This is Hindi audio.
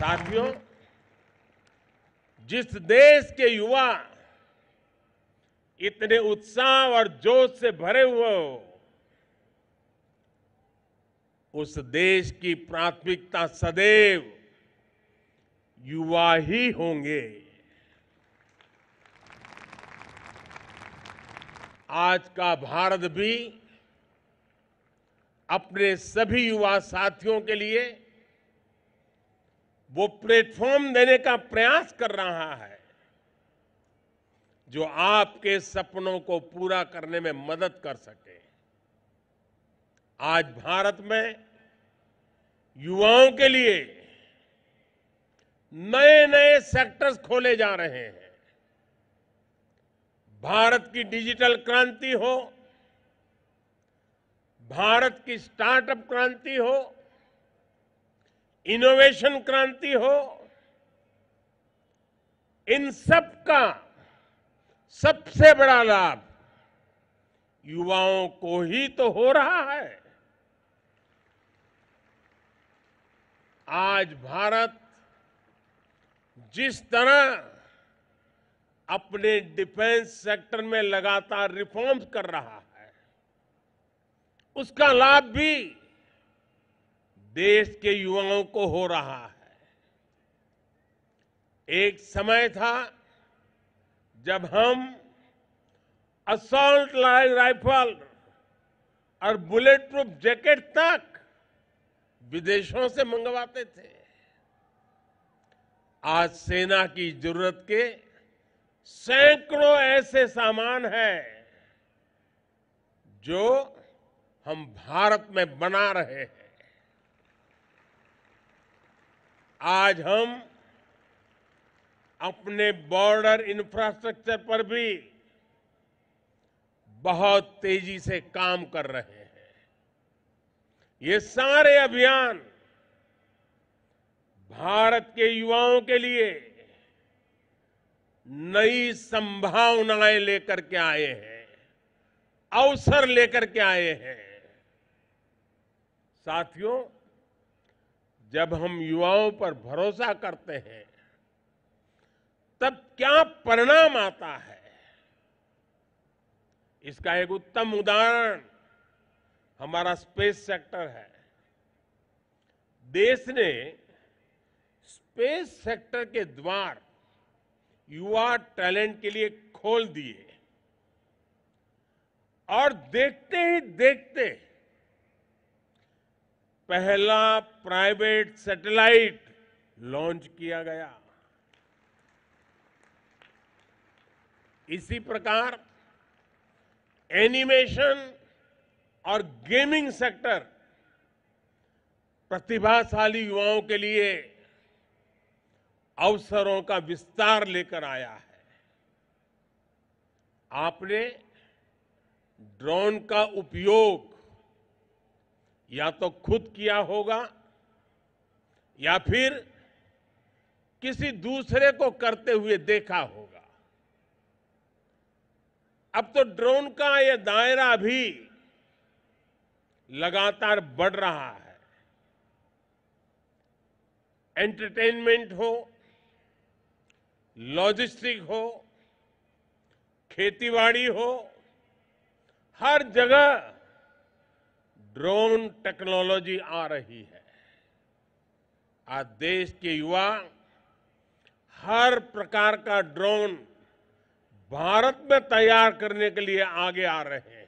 साथियों जिस देश के युवा इतने उत्साह और जोश से भरे हुए हो उस देश की प्राथमिकता सदैव युवा ही होंगे आज का भारत भी अपने सभी युवा साथियों के लिए वो प्लेटफॉर्म देने का प्रयास कर रहा है जो आपके सपनों को पूरा करने में मदद कर सके आज भारत में युवाओं के लिए नए नए सेक्टर्स खोले जा रहे हैं भारत की डिजिटल क्रांति हो भारत की स्टार्टअप क्रांति हो इनोवेशन क्रांति हो इन सब का सबसे बड़ा लाभ युवाओं को ही तो हो रहा है आज भारत जिस तरह अपने डिफेंस सेक्टर में लगातार रिफॉर्म्स कर रहा है उसका लाभ भी देश के युवाओं को हो रहा है एक समय था जब हम असॉल्ट राइफल और बुलेट प्रूफ जैकेट तक विदेशों से मंगवाते थे आज सेना की जरूरत के सैकड़ों ऐसे सामान हैं जो हम भारत में बना रहे हैं आज हम अपने बॉर्डर इंफ्रास्ट्रक्चर पर भी बहुत तेजी से काम कर रहे हैं ये सारे अभियान भारत के युवाओं के लिए नई संभावनाएं लेकर के आए हैं अवसर लेकर के आए हैं साथियों जब हम युवाओं पर भरोसा करते हैं तब क्या परिणाम आता है इसका एक उत्तम उदाहरण हमारा स्पेस सेक्टर है देश ने स्पेस सेक्टर के द्वार युवा टैलेंट के लिए खोल दिए और देखते ही देखते पहला प्राइवेट सैटेलाइट लॉन्च किया गया इसी प्रकार एनिमेशन और गेमिंग सेक्टर प्रतिभाशाली युवाओं के लिए अवसरों का विस्तार लेकर आया है आपने ड्रोन का उपयोग या तो खुद किया होगा या फिर किसी दूसरे को करते हुए देखा होगा अब तो ड्रोन का यह दायरा भी लगातार बढ़ रहा है एंटरटेनमेंट हो लॉजिस्टिक हो खेतीबाड़ी हो हर जगह ड्रोन टेक्नोलॉजी आ रही है आज देश के युवा हर प्रकार का ड्रोन भारत में तैयार करने के लिए आगे आ रहे हैं